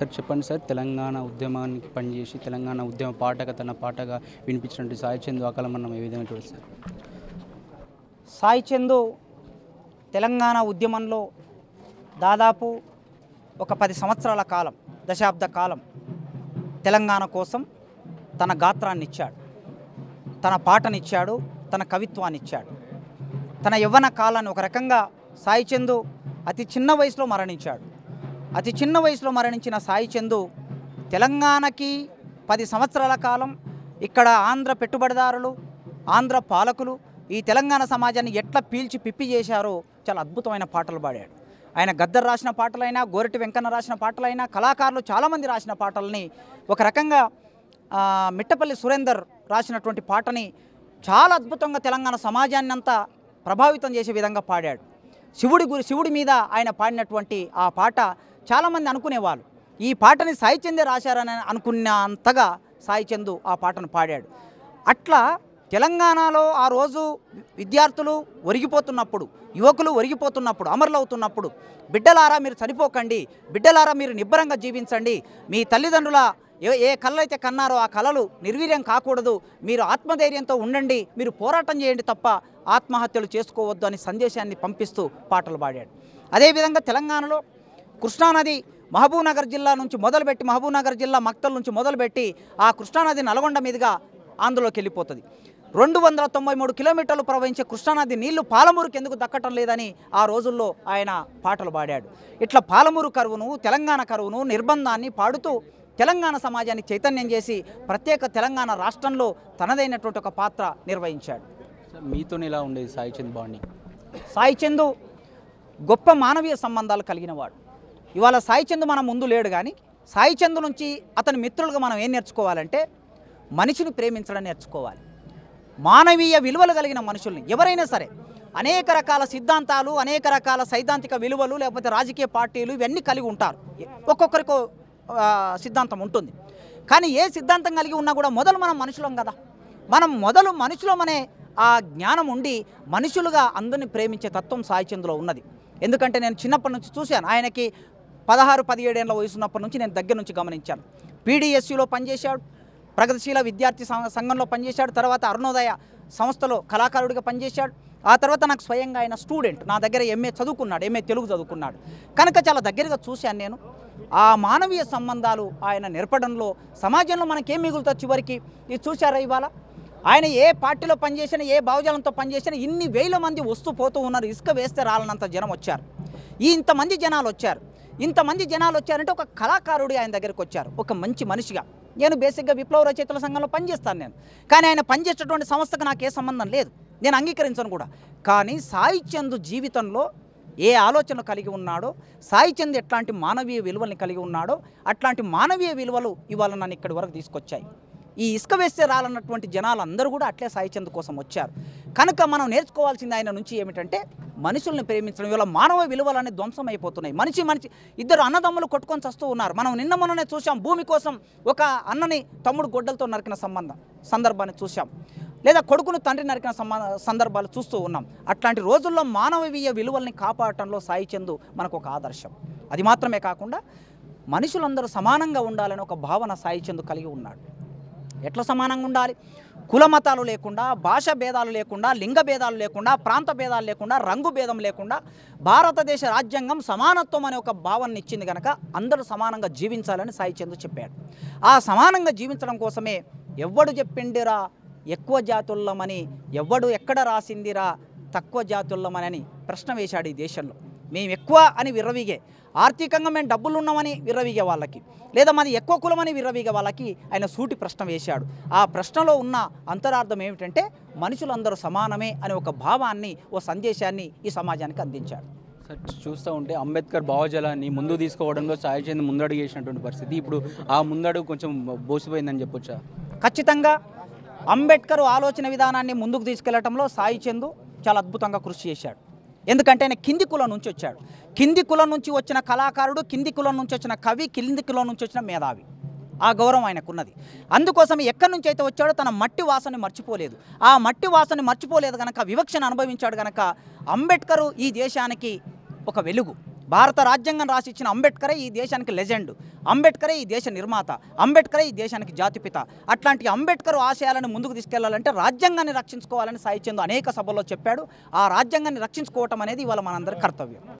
sir చెప్పండి sir Telangana ఉద్యమానికి పనిచేసి తెలంగాణ ఉద్యమ పాటగా తన పాటగా వినిపించినట్టు సాయి చందు అకలమన్నం ఏ విధంగా చూడదు సార్ సాయి చందు తెలంగాణ ఉద్యమంలో దాదాపు ఒక పది సంవత్సరాల కాలం దశాబ్ద కాలం తెలంగాణ కోసం తన గాత్రాన్ని ఇచ్చాడు తన పాటనిచ్చాడు తన కవిత్వాన్ని ఇచ్చాడు తన యవ్వన కాలాన్ని ఒక రకంగా సాయి చందు అతి చిన్న వయసులో మరణించాడు అతి చిన్న వయసులో మరణించిన సాయి చందు తెలంగాణకి పది సంవత్సరాల కాలం ఇక్కడ ఆంధ్ర పెట్టుబడిదారులు ఆంధ్ర పాలకులు ఈ తెలంగాణ సమాజాన్ని ఎట్లా పీల్చి పిప్పి చేశారో చాలా అద్భుతమైన పాటలు పాడాడు ఆయన గద్దర్ రాసిన పాటలైనా గోరటి వెంకన్న రాసిన పాటలైనా కళాకారులు చాలామంది రాసిన పాటల్ని ఒక రకంగా మిట్టపల్లి సురేందర్ రాసినటువంటి పాటని చాలా అద్భుతంగా తెలంగాణ సమాజాన్ని అంతా ప్రభావితం చేసే విధంగా పాడాడు శివుడి గురి శివుడి మీద ఆయన పాడినటువంటి ఆ పాట చాలామంది అనుకునేవాళ్ళు ఈ పాటని సాయి చందే రాశారని అనుకున్న అంతగా సాయి చందు ఆ పాటను పాడాడు అట్లా తెలంగాణలో ఆ రోజు విద్యార్థులు ఒరిగిపోతున్నప్పుడు యువకులు ఒరిగిపోతున్నప్పుడు అమరులవుతున్నప్పుడు బిడ్డలారా మీరు చనిపోకండి బిడ్డలారా మీరు నిబ్బరంగా జీవించండి మీ తల్లిదండ్రుల ఏ ఏ కళ్ళు అయితే కన్నారో ఆ కళలు నిర్వీర్యం కాకూడదు మీరు ఆత్మధైర్యంతో ఉండండి మీరు పోరాటం చేయండి తప్ప ఆత్మహత్యలు చేసుకోవద్దు అనే సందేశాన్ని పంపిస్తూ పాటలు పాడాడు అదేవిధంగా తెలంగాణలో కృష్ణానది మహబూబ్నగర్ జిల్లా నుంచి మొదలుపెట్టి మహబూబ్నగర్ జిల్లా మక్తల్ నుంచి మొదలుపెట్టి ఆ కృష్ణానది నల్గొండ మీదుగా ఆంధ్రలోకి వెళ్ళిపోతుంది రెండు వందల తొంభై మూడు కిలోమీటర్లు ప్రవహించే కృష్ణానది నీళ్లు పాలమూరుకి ఎందుకు దక్కటం లేదని ఆ రోజుల్లో ఆయన పాటలు పాడాడు ఇట్లా పాలమూరు కరువును తెలంగాణ కరువును నిర్బంధాన్ని పాడుతూ తెలంగాణ సమాజాన్ని చైతన్యం చేసి ప్రత్యేక తెలంగాణ రాష్ట్రంలో తనదైనటువంటి ఒక పాత్ర నిర్వహించాడు మీతో ఇలా ఉండేది సాయి బాణి సాయిచందు సాయి చందు గొప్ప మానవీయ సంబంధాలు కలిగినవాడు ఇవాళ సాయిచంద్ మన ముందు లేడు కానీ సాయిచంద్ నుంచి అతని మిత్రులుగా మనం ఏం నేర్చుకోవాలంటే మనిషిని ప్రేమించడం నేర్చుకోవాలి మానవీయ విలువలు కలిగిన మనుషుల్ని ఎవరైనా సరే అనేక రకాల సిద్ధాంతాలు అనేక రకాల సైద్ధాంతిక విలువలు లేకపోతే రాజకీయ పార్టీలు ఇవన్నీ కలిగి ఉంటారు ఒక్కొక్కరికో సిద్ధాంతం ఉంటుంది కానీ ఏ సిద్ధాంతం కలిగి ఉన్నా కూడా మొదలు మనం మనుషులం కదా మనం మొదలు మనుషులమనే ఆ జ్ఞానం ఉండి మనుషులుగా అందరిని ప్రేమించే తత్వం సాయిచంద్రలో ఉన్నది ఎందుకంటే నేను చిన్నప్పటి నుంచి చూశాను ఆయనకి పదహారు పదిహేడేళ్ల వయసున్నప్పటి నుంచి నేను దగ్గర నుంచి గమనించాను పీడిఎస్యులో పనిచేశాడు ప్రగతిశీల విద్యార్థి సంఘంలో పనిచేశాడు తర్వాత అరుణోదయ సంస్థలో కళాకారుడిగా పనిచేశాడు ఆ తర్వాత నాకు స్వయంగా ఆయన స్టూడెంట్ నా దగ్గర ఎంఏ చదువుకున్నాడు ఎంఏ తెలుగు చదువుకున్నాడు కనుక చాలా దగ్గరగా చూశాను నేను ఆ మానవీయ సంబంధాలు ఆయన నేర్పడంలో సమాజంలో మనకేం మిగులుతా చివరికి ఇది చూశారా ఇవాళ ఆయన ఏ పార్టీలో పనిచేసినా ఏ భావజాలంతో పనిచేసినా ఇన్ని వేల మంది వస్తూ పోతూ ఉన్నారు ఇసుక వేస్తే రాలనంత జనం వచ్చారు ఈ ఇంతమంది జనాలు వచ్చారు ఇంతమంది జనాలు వచ్చారంటే ఒక కళాకారుడి ఆయన దగ్గరికి వచ్చారు ఒక మంచి మనిషిగా నేను బేసిక్గా విప్లవ రచయితల సంఘంలో పనిచేస్తాను నేను కానీ ఆయన పనిచేసేటువంటి సంస్థకు నాకు ఏ సంబంధం లేదు నేను అంగీకరించను కూడా కానీ సాయి చందు జీవితంలో ఏ ఆలోచనలు కలిగి ఉన్నాడో సాయి చంద్ ఎట్లాంటి మానవీయ విలువల్ని కలిగి ఉన్నాడో అట్లాంటి మానవీయ విలువలు ఇవాళ నన్ను ఇక్కడి వరకు తీసుకొచ్చాయి ఈ ఇసుక వేస్తే రాలన్నటువంటి జనాలందరూ కూడా అట్లే సాయిచంద్ కోసం వచ్చారు కనుక మనం నేర్చుకోవాల్సింది ఆయన నుంచి ఏమిటంటే మనుషుల్ని ప్రేమించడం వల్ల మానవ విలువలన్నీ ధ్వంసం అయిపోతున్నాయి మనిషి మనిషి ఇద్దరు అన్నదమ్ములు కొట్టుకొని చస్తూ ఉన్నారు మనం నిన్న మొన్ననే చూసాం భూమి కోసం ఒక అన్నని తమ్ముడు గొడ్డలతో నరికిన సంబంధం సందర్భాన్ని చూసాం లేదా కొడుకును తండ్రి నరికిన సందర్భాలు చూస్తూ ఉన్నాం అట్లాంటి రోజుల్లో మానవీయ విలువల్ని కాపాడటంలో సాయి చందు మనకు ఒక ఆదర్శం అది మాత్రమే కాకుండా మనుషులందరూ సమానంగా ఉండాలని ఒక భావన సాయి చందు కలిగి ఉన్నాడు ఎట్లా సమానంగా ఉండాలి కుల మతాలు లేకుండా భాష భేదాలు లేకుండా లింగ భేదాలు లేకుండా ప్రాంత భేదాలు లేకుండా రంగు భేదం లేకుండా భారతదేశ రాజ్యాంగం సమానత్వం అనే ఒక భావన ఇచ్చింది కనుక అందరూ సమానంగా జీవించాలని సాయి చంద్ర చెప్పాడు ఆ సమానంగా జీవించడం కోసమే ఎవ్వడు చెప్పిండిరా ఎక్కువ జాతుల్లమని ఎవ్వడు ఎక్కడ రాసిందిరా తక్కువ జాతుల్లమని ప్రశ్న వేశాడు ఈ దేశంలో మేము ఎక్కువ అని విర్రవీగే ఆర్థికంగా మేము డబ్బులు ఉన్నామని విర్రవీగే వాళ్ళకి లేదా మాది ఎక్కువ కులమని విర్రవీగే వాళ్ళకి ఆయన సూటి ప్రశ్న వేశాడు ఆ ప్రశ్నలో ఉన్న అంతరార్థం ఏమిటంటే మనుషులందరూ సమానమే అనే ఒక భావాన్ని ఓ సందేశాన్ని ఈ సమాజానికి అందించాడు చూస్తూ ఉంటే అంబేద్కర్ భావజలాన్ని ముందు తీసుకోవడంలో సాయచంద్ ముందడుగు చేసినటువంటి పరిస్థితి ఇప్పుడు ఆ ముందడుగు కొంచెం బోసిపోయిందని చెప్పొచ్చా ఖచ్చితంగా అంబేద్కర్ ఆలోచన విధానాన్ని ముందుకు తీసుకెళ్లడంలో సాయి చందు చాలా అద్భుతంగా కృషి చేశాడు ఎందుకంటే ఆయన కింది కులం నుంచి వచ్చాడు కింది కులం నుంచి వచ్చిన కళాకారుడు కింది కులం నుంచి వచ్చిన కవి కింది కులం నుంచి వచ్చిన మేధావి ఆ గౌరవం ఆయనకున్నది అందుకోసం ఎక్కడి నుంచి అయితే వచ్చాడో తన మట్టి వాసన మర్చిపోలేదు ఆ మట్టి వాసన మర్చిపోలేదు కనుక వివక్షను అనుభవించాడు కనుక అంబేద్కరు ఈ దేశానికి ఒక వెలుగు భారత రాజ్యాంగం రాసి ఇచ్చిన అంబేద్కరే ఈ దేశానికి లెజెండ్ అంబేద్కరే ఈ దేశ నిర్మాత అంబేద్కరే ఈ దేశానికి జాతిపిత అట్లాంటి అంబేద్కర్ ఆశయాలను ముందుకు తీసుకెళ్లాలంటే రాజ్యాంగాన్ని రక్షించుకోవాలని సాయి అనేక సభల్లో చెప్పాడు ఆ రాజ్యాంగాన్ని రక్షించుకోవటం అనేది ఇవాళ మనందరి కర్తవ్యం